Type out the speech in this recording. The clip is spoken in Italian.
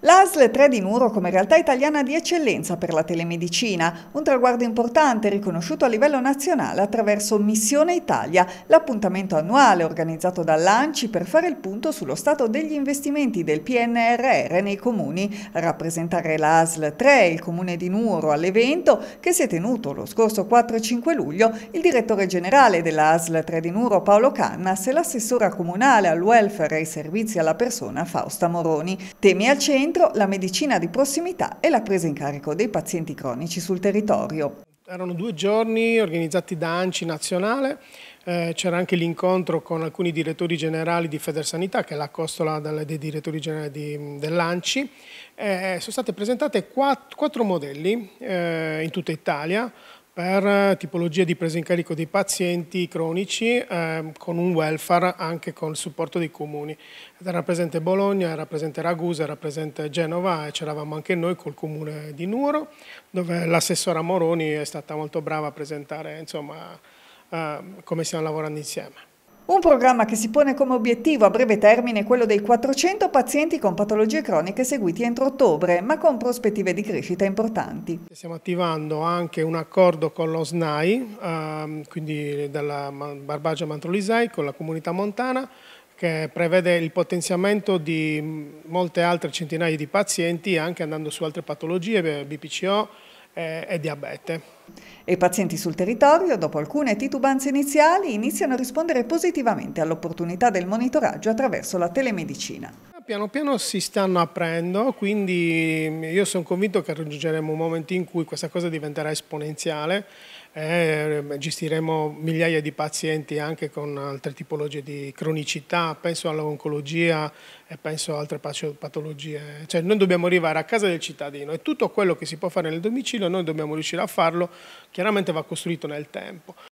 L'ASL 3 di Nuro come realtà italiana di eccellenza per la telemedicina, un traguardo importante riconosciuto a livello nazionale attraverso Missione Italia, l'appuntamento annuale organizzato dall'ANCI per fare il punto sullo stato degli investimenti del PNRR nei comuni. A rappresentare l'ASL 3 il comune di Nuro, all'evento che si è tenuto lo scorso 4 5 luglio, il direttore generale dell'ASL 3 di Nuro Paolo Cannas e l'assessora comunale al welfare e ai servizi alla persona Fausta Moroni. Temi al centro centro la medicina di prossimità e la presa in carico dei pazienti cronici sul territorio. Erano due giorni organizzati da ANCI nazionale, eh, c'era anche l'incontro con alcuni direttori generali di Federsanità, che è la costola dei direttori generali di, dell'ANCI. Eh, eh sono state presentate quattro, quattro modelli eh, in tutta Italia, per eh, tipologia di presa in carico dei pazienti cronici eh, con un welfare anche con il supporto dei comuni. Era presente Bologna, era presente Ragusa, era presente Genova e c'eravamo anche noi col comune di Nuoro dove l'assessora Moroni è stata molto brava a presentare insomma, eh, come stiamo lavorando insieme. Un programma che si pone come obiettivo a breve termine quello dei 400 pazienti con patologie croniche seguiti entro ottobre, ma con prospettive di crescita importanti. Stiamo attivando anche un accordo con lo SNAI, eh, quindi dalla Barbagia Mantrolisei, con la comunità montana, che prevede il potenziamento di mm, molte altre centinaia di pazienti, anche andando su altre patologie, eh, BPCO, e diabete. I pazienti sul territorio, dopo alcune titubanze iniziali, iniziano a rispondere positivamente all'opportunità del monitoraggio attraverso la telemedicina piano piano si stanno aprendo, quindi io sono convinto che raggiungeremo un momento in cui questa cosa diventerà esponenziale, eh, gestiremo migliaia di pazienti anche con altre tipologie di cronicità, penso all'oncologia e penso a altre patologie. Cioè noi dobbiamo arrivare a casa del cittadino e tutto quello che si può fare nel domicilio noi dobbiamo riuscire a farlo, chiaramente va costruito nel tempo.